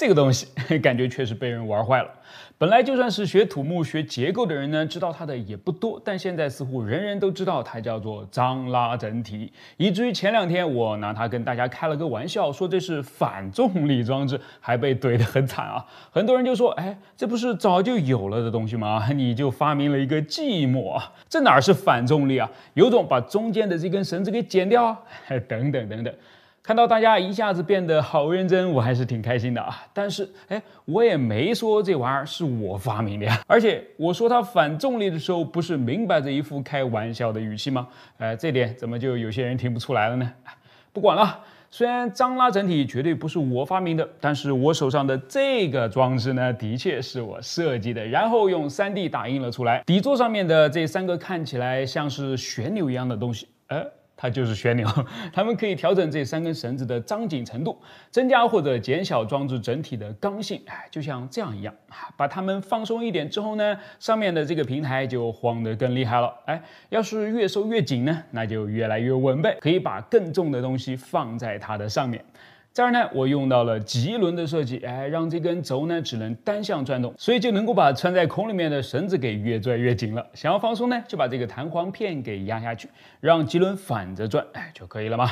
这个东西 感觉确实被人玩坏了。本来就算是学土木学结构的人呢，知道它的也不多。但现在似乎人人都知道它叫做张拉整体，以至于前两天我拿它跟大家开了个玩笑，说这是反重力装置，还被怼得很惨啊。很多人就说：“哎，这不是早就有了的东西吗？你就发明了一个寂寞啊？这哪是反重力啊？有种把中间的这根绳子给剪掉啊？等 等等等。”看到大家一下子变得好认真，我还是挺开心的啊！但是，哎，我也没说这玩意儿是我发明的呀。而且我说它反重力的时候，不是明摆着一副开玩笑的语气吗？呃，这点怎么就有些人听不出来了呢？不管了，虽然张拉整体绝对不是我发明的，但是我手上的这个装置呢，的确是我设计的，然后用 3D 打印了出来。底座上面的这三个看起来像是旋钮一样的东西，呃，它就是旋钮，它们可以调整这三根绳子的张紧程度，增加或者减小装置整体的刚性。哎，就像这样一样把它们放松一点之后呢，上面的这个平台就晃得更厉害了。哎，要是越收越紧呢，那就越来越稳呗，可以把更重的东西放在它的上面。这儿呢，我用到了棘轮的设计，哎，让这根轴呢只能单向转动，所以就能够把穿在孔里面的绳子给越拽越紧了。想要放松呢，就把这个弹簧片给压下去，让棘轮反着转，哎，就可以了嘛。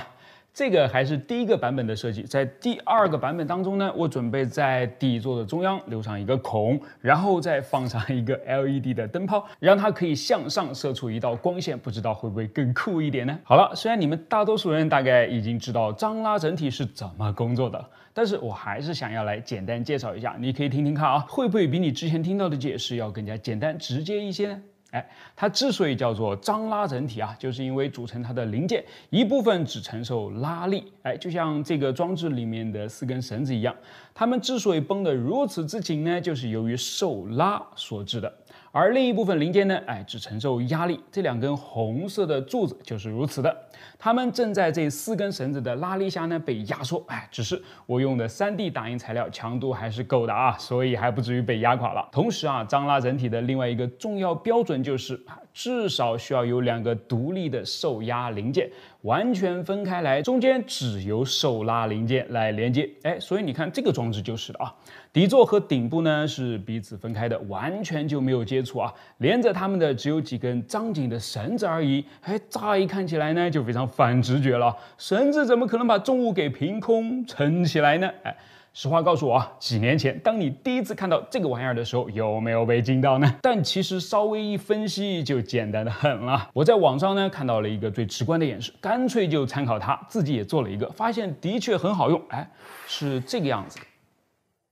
这个还是第一个版本的设计，在第二个版本当中呢，我准备在底座的中央留上一个孔，然后再放上一个 LED 的灯泡，让它可以向上射出一道光线，不知道会不会更酷一点呢？好了，虽然你们大多数人大概已经知道张拉整体是怎么工作的，但是我还是想要来简单介绍一下，你可以听听看啊，会不会比你之前听到的解释要更加简单直接一些？呢？哎，它之所以叫做张拉整体啊，就是因为组成它的零件一部分只承受拉力。哎，就像这个装置里面的四根绳子一样，它们之所以绷得如此之紧呢，就是由于受拉所致的。而另一部分零件呢？哎，只承受压力。这两根红色的柱子就是如此的，它们正在这四根绳子的拉力下呢被压缩。哎，只是我用的三 D 打印材料强度还是够的啊，所以还不至于被压垮了。同时啊，张拉整体的另外一个重要标准就是啊，至少需要有两个独立的受压零件。完全分开来，中间只有手拉零件来连接。哎，所以你看这个装置就是的啊，底座和顶部呢是彼此分开的，完全就没有接触啊。连着它们的只有几根张紧的绳子而已。哎，乍一看起来呢就非常反直觉了，绳子怎么可能把重物给凭空撑起来呢？哎。实话告诉我啊，几年前当你第一次看到这个玩意儿的时候，有没有被惊到呢？但其实稍微一分析就简单的很了。我在网上呢看到了一个最直观的演示，干脆就参考它，自己也做了一个，发现的确很好用。哎，是这个样子的。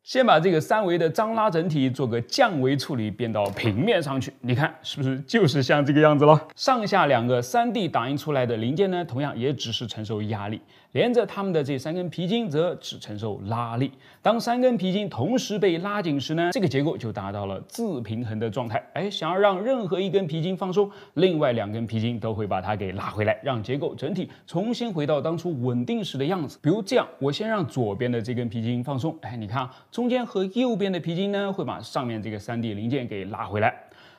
先把这个三维的张拉整体做个降维处理，变到平面上去。你看是不是就是像这个样子了？上下两个 3D 打印出来的零件呢，同样也只是承受压力，连着它们的这三根皮筋则只承受拉力。当三根皮筋同时被拉紧时呢，这个结构就达到了自平衡的状态。哎，想要让任何一根皮筋放松，另外两根皮筋都会把它给拉回来，让结构整体重新回到当初稳定时的样子。比如这样，我先让左边的这根皮筋放松。哎，你看。中间和右边的皮筋呢，会把上面这个三 D 零件给拉回来。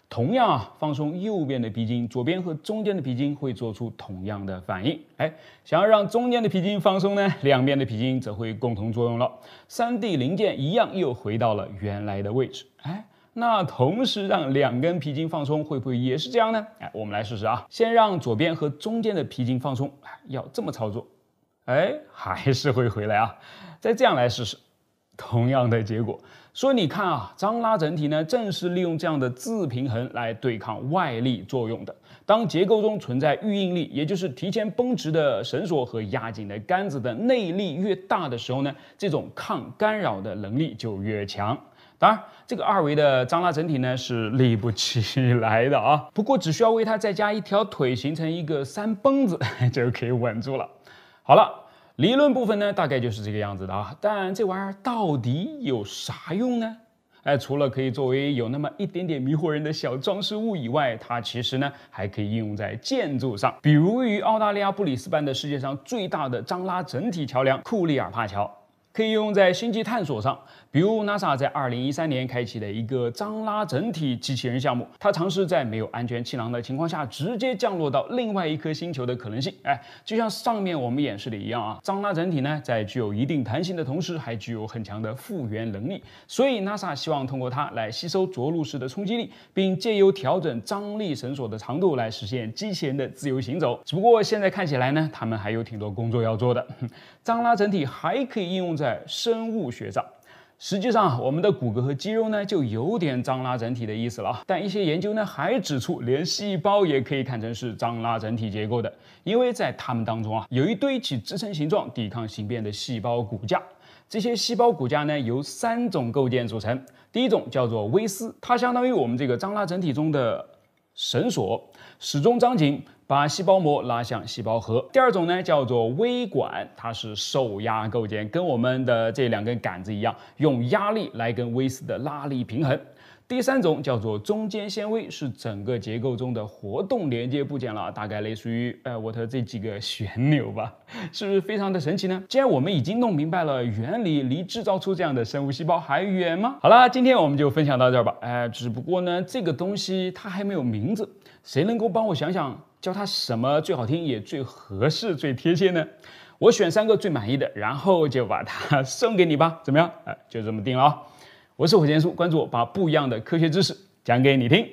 同样啊，放松右边的皮筋，左边和中间的皮筋会做出同样的反应。哎，想要让中间的皮筋放松呢，两边的皮筋则会共同作用了。三 D 零件一样又回到了原来的位置。哎，那同时让两根皮筋放松，会不会也是这样呢？哎，我们来试试啊。先让左边和中间的皮筋放松，要这么操作。哎，还是会回来啊。再这样来试试。同样的结果，所以你看啊，张拉整体呢，正是利用这样的自平衡来对抗外力作用的。当结构中存在预应力，也就是提前绷直的绳索和压紧的杆子的内力越大的时候呢，这种抗干扰的能力就越强。当然，这个二维的张拉整体呢是立不起来的啊。不过只需要为它再加一条腿，形成一个三崩子 就可以稳住了。好了。理论部分呢，大概就是这个样子的啊。但这玩意儿到底有啥用呢？哎，除了可以作为有那么一点点迷惑人的小装饰物以外，它其实呢还可以应用在建筑上，比如位于澳大利亚布里斯班的世界上最大的张拉整体桥梁——库利尔帕桥。可以用在星际探索上，比如 NASA 在二零一三年开启的一个张拉整体机器人项目，它尝试在没有安全气囊的情况下直接降落到另外一颗星球的可能性。哎，就像上面我们演示的一样啊，张拉整体呢，在具有一定弹性的同时，还具有很强的复原能力，所以 NASA 希望通过它来吸收着陆时的冲击力，并借由调整张力绳索的长度来实现机器人的自由行走。只不过现在看起来呢，他们还有挺多工作要做的。张拉整体还可以应用在。在生物学上，实际上我们的骨骼和肌肉呢，就有点张拉整体的意思了啊。但一些研究呢，还指出，连细胞也可以看成是张拉整体结构的，因为在它们当中啊，有一堆起支撑形状、抵抗形变的细胞骨架。这些细胞骨架呢，由三种构件组成，第一种叫做微丝，它相当于我们这个张拉整体中的绳索，始终张紧。把细胞膜拉向细胞核。第二种呢，叫做微管，它是受压构件，跟我们的这两根杆子一样，用压力来跟微丝的拉力平衡。第三种叫做中间纤维，是整个结构中的活动连接部件了，大概类似于呃，我的这几个旋钮吧，是不是非常的神奇呢？既然我们已经弄明白了原理，离制造出这样的生物细胞还远吗？好啦，今天我们就分享到这儿吧。哎，只不过呢，这个东西它还没有名字，谁能够帮我想想？教他什么最好听也最合适、最贴切呢？我选三个最满意的，然后就把它送给你吧。怎么样？哎，就这么定了啊！我是火箭叔，关注我，把不一样的科学知识讲给你听。